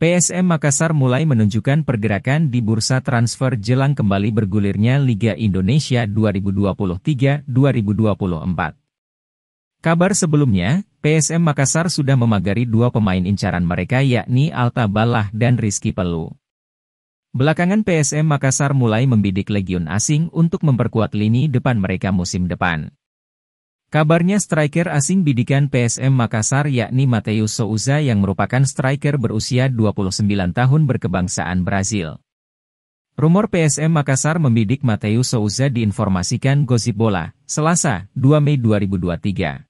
PSM Makassar mulai menunjukkan pergerakan di bursa transfer jelang kembali bergulirnya Liga Indonesia 2023-2024. Kabar sebelumnya, PSM Makassar sudah memagari dua pemain incaran mereka yakni Alta Balah dan Rizky Pelu. Belakangan PSM Makassar mulai membidik legion asing untuk memperkuat lini depan mereka musim depan. Kabarnya striker asing bidikan PSM Makassar yakni Mateus Souza yang merupakan striker berusia 29 tahun berkebangsaan Brazil. Rumor PSM Makassar membidik Mateus Souza diinformasikan Gosip Bola, Selasa, 2 Mei 2023.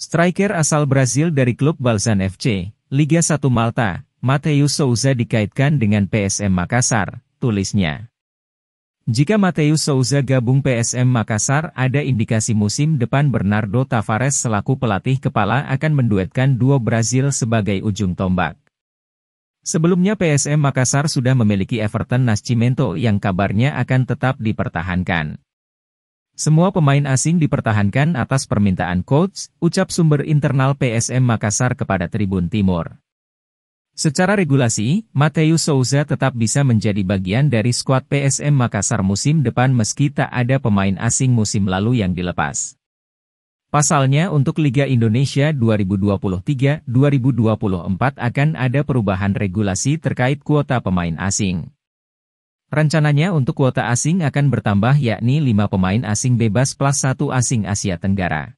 Striker asal Brazil dari klub Balzan FC, Liga 1 Malta, Mateus Souza dikaitkan dengan PSM Makassar, tulisnya. Jika Mateus Souza gabung PSM Makassar, ada indikasi musim depan Bernardo Tavares selaku pelatih kepala akan menduetkan duo Brazil sebagai ujung tombak. Sebelumnya PSM Makassar sudah memiliki Everton Nascimento yang kabarnya akan tetap dipertahankan. Semua pemain asing dipertahankan atas permintaan coach, ucap sumber internal PSM Makassar kepada Tribun Timur. Secara regulasi, Mateus Souza tetap bisa menjadi bagian dari skuad PSM Makassar musim depan meski tak ada pemain asing musim lalu yang dilepas. Pasalnya untuk Liga Indonesia 2023-2024 akan ada perubahan regulasi terkait kuota pemain asing. Rencananya untuk kuota asing akan bertambah yakni 5 pemain asing bebas plus 1 asing Asia Tenggara.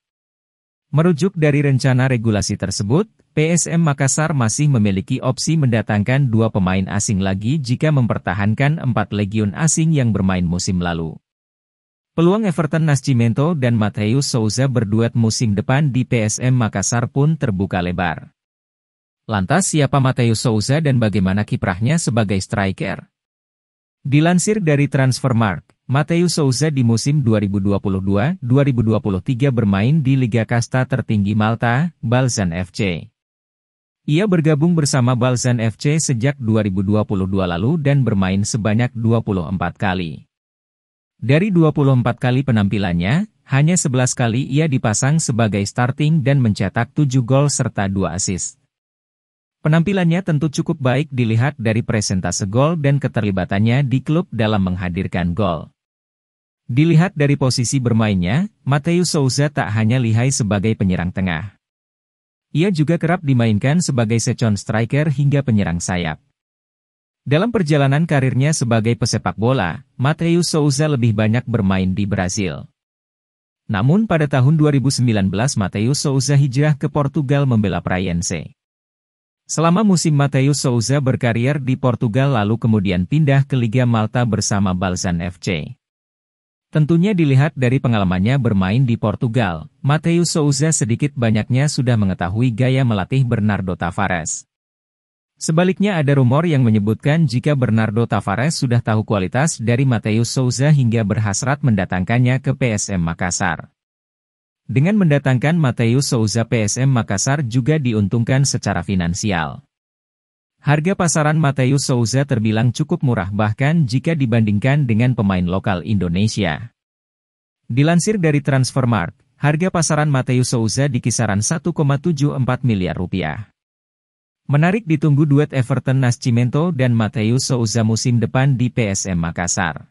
Merujuk dari rencana regulasi tersebut, PSM Makassar masih memiliki opsi mendatangkan dua pemain asing lagi jika mempertahankan empat legion asing yang bermain musim lalu. Peluang Everton Nascimento dan Mateus Souza berduet musim depan di PSM Makassar pun terbuka lebar. Lantas siapa Mateus Souza dan bagaimana kiprahnya sebagai striker? Dilansir dari Transfermarkt, Mateo Souza di musim 2022-2023 bermain di Liga Kasta tertinggi Malta, Balzan FC. Ia bergabung bersama Balzan FC sejak 2022 lalu dan bermain sebanyak 24 kali. Dari 24 kali penampilannya, hanya 11 kali ia dipasang sebagai starting dan mencetak 7 gol serta 2 assist. Penampilannya tentu cukup baik dilihat dari presentase gol dan keterlibatannya di klub dalam menghadirkan gol. Dilihat dari posisi bermainnya, Mateus Souza tak hanya lihai sebagai penyerang tengah. Ia juga kerap dimainkan sebagai secon striker hingga penyerang sayap. Dalam perjalanan karirnya sebagai pesepak bola, Mateus Souza lebih banyak bermain di Brazil. Namun pada tahun 2019 Mateus Souza hijrah ke Portugal membela Praiense. Selama musim Mateus Souza berkarier di Portugal lalu kemudian pindah ke Liga Malta bersama Balzan FC. Tentunya dilihat dari pengalamannya bermain di Portugal, Mateus Souza sedikit banyaknya sudah mengetahui gaya melatih Bernardo Tavares. Sebaliknya ada rumor yang menyebutkan jika Bernardo Tavares sudah tahu kualitas dari Mateus Souza hingga berhasrat mendatangkannya ke PSM Makassar. Dengan mendatangkan Mateus Souza PSM Makassar juga diuntungkan secara finansial. Harga pasaran Mateus Souza terbilang cukup murah bahkan jika dibandingkan dengan pemain lokal Indonesia. Dilansir dari Transfermarkt, harga pasaran Mateus Souza di kisaran 1,74 miliar rupiah. Menarik ditunggu duet Everton Nascimento dan Mateus Souza musim depan di PSM Makassar.